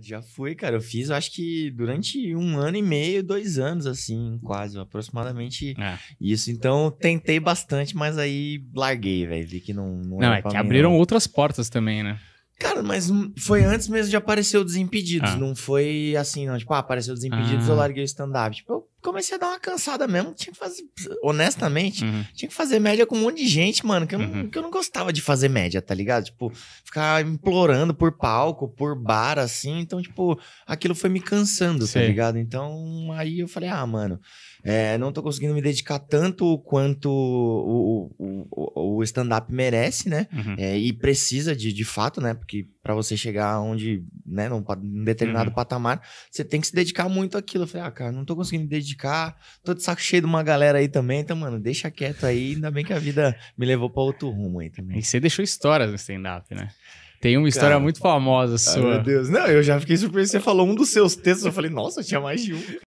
Já foi, cara. Eu fiz, eu acho que durante um ano e meio, dois anos, assim, quase, aproximadamente é. isso. Então, tentei bastante, mas aí larguei, velho. Vi que não. Não, não é que abriram não. outras portas também, né? Cara, mas hum, foi antes mesmo de aparecer o Desimpedidos. Ah. Não foi assim, não. Tipo, ah, apareceu o Desimpedidos, ah. eu larguei o stand-up. Tipo, eu comecei a dar uma cansada mesmo. Tinha que fazer, honestamente, uhum. tinha que fazer média com um monte de gente, mano, que eu, uhum. que eu não gostava de fazer média, tá ligado? Tipo, ficar implorando por palco, por bar, assim. Então, tipo, aquilo foi me cansando, tá Sim. tá ligado? Então, aí eu falei, ah, mano. É, não tô conseguindo me dedicar tanto quanto o, o, o, o stand-up merece, né? Uhum. É, e precisa de, de fato, né? Porque para você chegar onde, né, num, num determinado uhum. patamar, você tem que se dedicar muito àquilo. Eu falei, ah, cara, não tô conseguindo me dedicar, tô de saco cheio de uma galera aí também, então, mano, deixa quieto aí, ainda bem que a vida me levou para outro rumo aí também. E você deixou histórias no stand-up, né? Tem uma história cara, muito famosa sua. Ai, meu Deus, não, eu já fiquei surpreso, você falou um dos seus textos, eu falei, nossa, tinha mais de um.